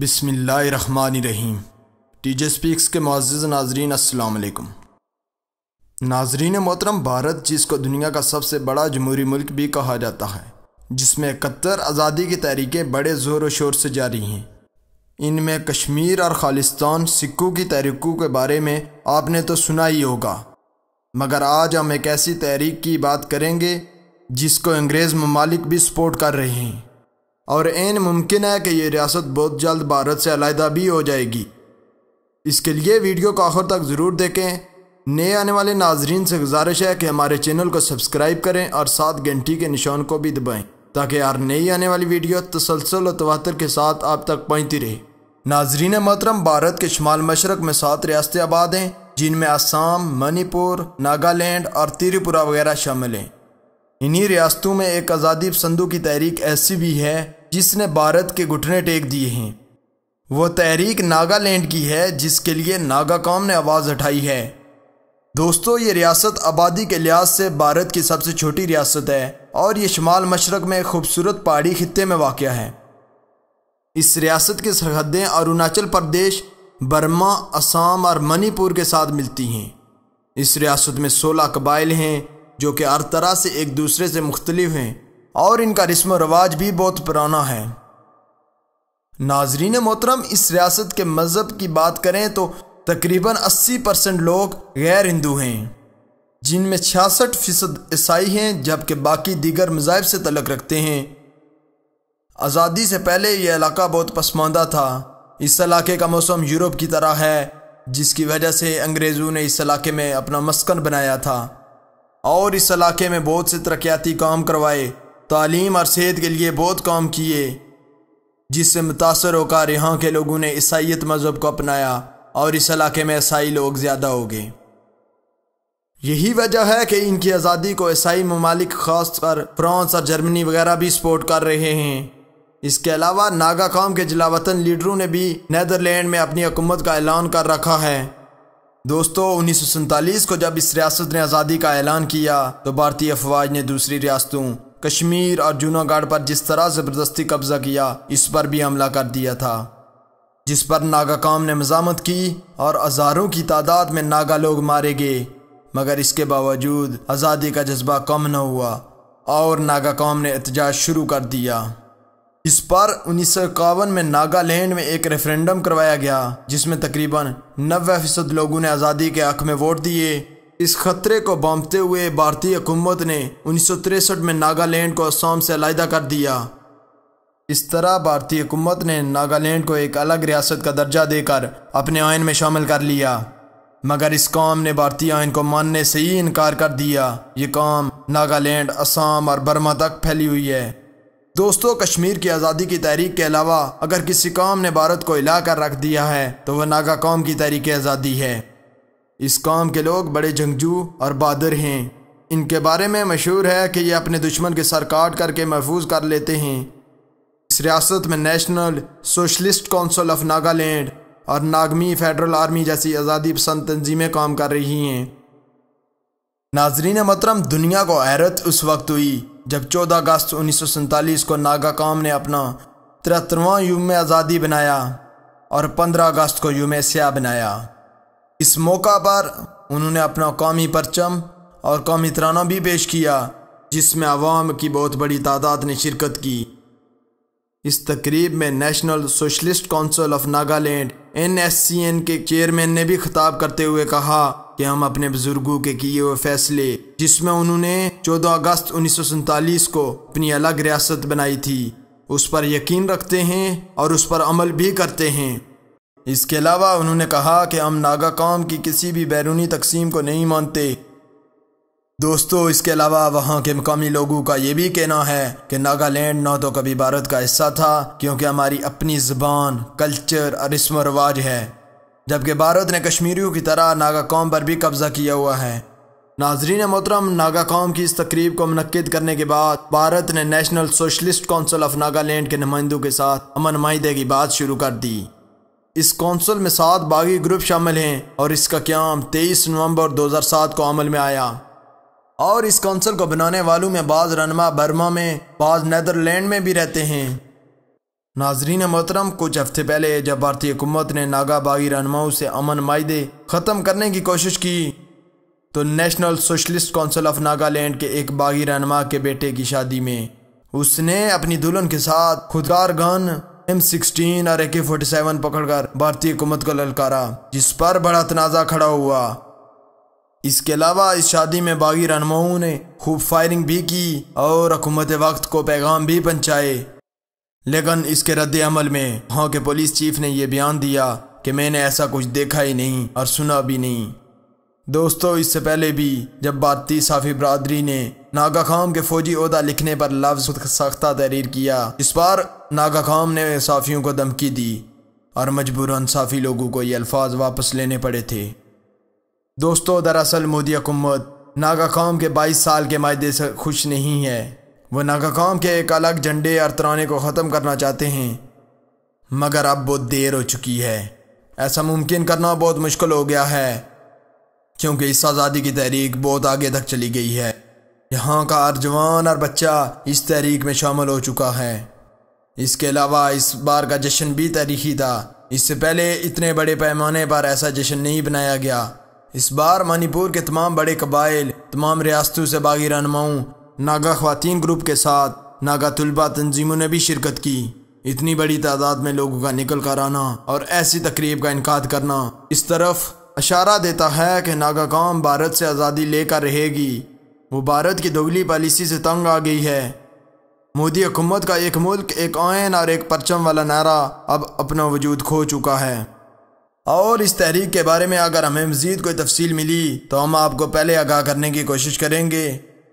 بسم اللہ الرحمن الرحیم ٹی جے سپیکس کے معزز ناظرین السلام علیکم ناظرین محترم بھارت جس کو دنیا کا سب سے بڑا جمہوری ملک بھی کہا جاتا ہے جس میں اکتر آزادی کی تحریکیں بڑے زور و شور سے جاری ہیں ان میں کشمیر اور خالستان سکو کی تحریکوں کے بارے میں آپ نے تو سنا ہی ہوگا مگر آج ہم ایک ایسی تحریک کی بات کریں گے جس کو انگریز ممالک بھی سپورٹ کر رہے ہیں اور این ممکن ہے کہ یہ ریاست بہت جلد بھارت سے علیحدہ بھی ہو جائے گی اس کے لیے ویڈیو کو آخر تک ضرور دیکھیں نئے آنے والے ناظرین سے گزارش ہے کہ ہمارے چینل کو سبسکرائب کریں اور سات گھنٹی کے نشان کو بھی دبائیں تاکہ یار نئی آنے والی ویڈیو تسلسل و تواتر کے ساتھ آپ تک پہنچتی رہے ناظرین محترم بھارت کے شمال مشرق میں سات ریاستیں آباد ہیں جن میں آسام منی پور ناگالینڈ اور تریپورہ وغیرہ شامل ہیں انہی ریاستوں میں ایک آزادی پسندوں کی تحریک ایسی بھی ہے جس نے بھارت کے گھٹنے ٹیک دیے ہیں وہ تحریک ناگا لینڈ کی ہے جس کے لیے ناگا قوم نے آواز اٹھائی ہے دوستو یہ ریاست آبادی کے لحاظ سے بھارت کی سب سے چھوٹی ریاست ہے اور یہ شمال مشرق میں خوبصورت پہاڑی خطے میں واقع ہے اس ریاست کی سرحدیں اروناچل پردیش برما اسام اور منی پور کے ساتھ ملتی ہیں اس ریاست میں سولہ قبائل ہیں جو کہ ہر طرح سے ایک دوسرے سے مختلف ہیں اور ان کا رسم و رواج بھی بہت پرانا ہے ناظرین محترم اس ریاست کے مذہب کی بات کریں تو تقریباً اسی پرسنٹ لوگ غیر ہندو ہیں جن میں چھیاسٹھ فیصد عیسائی ہیں جبکہ باقی دیگر مذاہب سے تعلق رکھتے ہیں آزادی سے پہلے یہ علاقہ بہت پسماندہ تھا اس علاقے کا موسم یورپ کی طرح ہے جس کی وجہ سے انگریزوں نے اس علاقے میں اپنا مسکن بنایا تھا اور اس علاقے میں بہت سے ترقیاتی کام کروائے تعلیم اور صحت کے لیے بہت کام کیے جس سے متاثر ہو کر یہاں کے لوگوں نے عیسائیت مذہب کو اپنایا اور اس علاقے میں عیسائی لوگ زیادہ ہو گئے یہی وجہ ہے کہ ان کی آزادی کو عیسائی ممالک خاص کر فرانس اور جرمنی وغیرہ بھی سپورٹ کر رہے ہیں اس کے علاوہ ناگا قوم کے جلاوطن وطن لیڈروں نے بھی نیدرلینڈ میں اپنی حکومت کا اعلان کر رکھا ہے دوستو انیس سو سنتالیس کو جب اس ریاست نے آزادی کا اعلان کیا تو بھارتی افواج نے دوسری ریاستوں کشمیر اور گاڑ پر جس طرح زبردستی قبضہ کیا اس پر بھی حملہ کر دیا تھا جس پر ناگا قوم نے مزامت کی اور ہزاروں کی تعداد میں ناگا لوگ مارے گئے مگر اس کے باوجود آزادی کا جذبہ کم نہ ہوا اور ناگا قوم نے احتجاج شروع کر دیا اس پر انیس سو اکاون میں لینڈ میں ایک ریفرینڈم کروایا گیا جس میں تقریباً نوے فیصد لوگوں نے آزادی کے حق میں ووٹ دیے اس خطرے کو بامتے ہوئے بھارتی حکومت نے انیس سو تریسٹھ میں ناگالینڈ کو آسام سے علیحدہ کر دیا اس طرح بھارتی حکومت نے ناگالینڈ کو ایک الگ ریاست کا درجہ دے کر اپنے آئین میں شامل کر لیا مگر اس قوم نے بھارتی آئین کو ماننے سے ہی انکار کر دیا یہ قوم ناگالینڈ آسام اور برما تک پھیلی ہوئی ہے دوستو کشمیر کی آزادی کی تحریک کے علاوہ اگر کسی قوم نے بھارت کو ہلا کر رکھ دیا ہے تو وہ ناگا قوم کی تحریک آزادی ہے اس قوم کے لوگ بڑے جنگجو اور بہادر ہیں ان کے بارے میں مشہور ہے کہ یہ اپنے دشمن کے سر کاٹ کر کے محفوظ کر لیتے ہیں اس ریاست میں national socialist council of Nagaland اور ناگمی فیڈرل آرمی جیسی آزادی پسند تنظیمیں کام کر رہی ہیں ناظرین محترم دنیا کو حیرت اس وقت ہوئی جب چودہ اگست انیس سو سینتالیس کو ناگا قوم نے اپنا ترہترواں یوم آزادی بنایا اور پندرہ اگست کو یوم سیاہ بنایا اس موقع پر انہوں نے اپنا قومی پرچم اور قومی ترانہ بھی پیش کیا جس میں عوام کی بہت بڑی تعداد نے شرکت کی اس تقریب میں national socialist council of Nagaland N S C N کے چیئرمین نے بھی خطاب کرتے ہوئے کہا کہ ہم اپنے بزرگوں کے کیے ہوئے فیصلے جس میں انہوں نے چودہ اگست انیس سو سینتالیس کو اپنی الگ ریاست بنائی تھی اس پر یقین رکھتے ہیں اور اس پر عمل بھی کرتے ہیں اس کے علاوہ انہوں نے کہا کہ ہم ناگا قوم کی کسی بھی بیرونی تقسیم کو نہیں مانتے دوستو اس کے علاوہ وہاں کے مقامی لوگوں کا یہ بھی کہنا ہے کہ ناگا لینڈ نہ تو کبھی بھارت کا حصہ تھا کیونکہ ہماری اپنی زبان کلچر اور رسم و رواج ہے جبکہ بھارت نے کشمیریوں کی طرح ناگا قوم پر بھی قبضہ کیا ہوا ہے ناظرین محترم ناگا قوم کی اس تقریب کو منعقد کرنے کے بعد بھارت نے national socialist council of Nagaland کے نمائندوں کے ساتھ امن معاہدے کی بات شروع کر دی اس کونسل میں سات باغی گروپ شامل ہیں اور اس کا قیام تیئیس نومبر دو ہزار سات کو عمل میں آیا اور اس کونسل کو بنانے والوں میں بعض رنما برما میں بعض نیدرلینڈ میں بھی رہتے ہیں ناظرین محترم کچھ ہفتے پہلے جب بھارتی حکومت نے ناگا باغی رہنماؤں سے امن معاہدے ختم کرنے کی کوشش کی تو national socialist council of Nagaland کے ایک باغی رہنما کے بیٹے کی شادی میں اس نے اپنی دلہن کے ساتھ خودکار گن ایم سکسٹین اور فورٹی سیون پکڑ کر بھارتی حکومت کو للکارا جس پر بڑا تنازع کھڑا ہوا اس کے علاوہ اس شادی میں باغی رہنماؤں نے خوب فائرنگ بھی کی اور حکومت وقت کو پیغام بھی پہنچائے لیکن اس کے رد عمل میں ہاں کے پولیس چیف نے یہ بیان دیا کہ میں نے ایسا کچھ دیکھا ہی نہیں اور سنا بھی نہیں دوستو اس سے پہلے بھی جب بھارتی صافی برادری نے ناگا خام کے فوجی عہدہ لکھنے پر لفظ سختہ تحریر کیا اس بار ناگا خام نے صافیوں کو دھمکی دی اور مجبوراً صافی لوگوں کو یہ الفاظ واپس لینے پڑے تھے دوستو دراصل مودی حکومت ناگا خام کے بائیس سال کے معاہدے سے خوش نہیں ہے وہ ناگا خام کے ایک الگ جھنڈے اور ترانے کو ختم کرنا چاہتے ہیں مگر اب بہت دیر ہو چکی ہے ایسا ممکن کرنا بہت مشکل ہو گیا ہے کیونکہ اس آزادی کی تحریک بہت آگے تک چلی گئی ہے یہاں کا ہر جوان اور بچہ اس تحریک میں شامل ہو چکا ہے اس کے علاوہ اس بار کا جشن بھی تاریخی تھا اس سے پہلے اتنے بڑے پیمانے پر ایسا جشن نہیں بنایا گیا اس بار منی پور کے تمام بڑے قبائل تمام ریاستوں سے باغی رہنماؤں ناگا خواتین گروپ کے ساتھ ناگا طلبا تنظیموں نے بھی شرکت کی اتنی بڑی تعداد میں لوگوں کا نکل کر آنا اور ایسی تقریب کا انعقاد کرنا اس طرف اشارہ دیتا ہے کہ ناگا قوم بھارت سے آزادی لے کر رہے گی وہ بھارت کی دگلی پالیسی سے تنگ آ گئی ہے مودی حکومت کا ایک ملک ایک آئین اور ایک پرچم والا نعرہ اب اپنا وجود کھو چکا ہے اور اس تحریک کے بارے میں اگر ہمیں مزید کوئی تفصیل ملی تو ہم آپ کو پہلے آگاہ کرنے کی کوشش کریں گے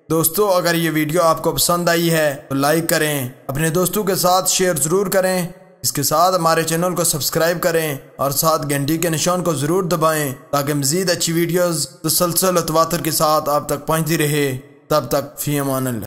دوستو اگر یہ ویڈیو آپ کو پسند آئی ہے تو لائک کریں اپنے دوستوں کے ساتھ شیئر ضرور کریں اس کے ساتھ ہمارے چینل کو سبسکرائب کریں اور ساتھ گھنٹی کے نشان کو ضرور دبائیں تاکہ مزید اچھی ویڈیوز تسلسل اتواتر کے ساتھ آپ تک پہنچتی رہے تب تک فی امان اللہ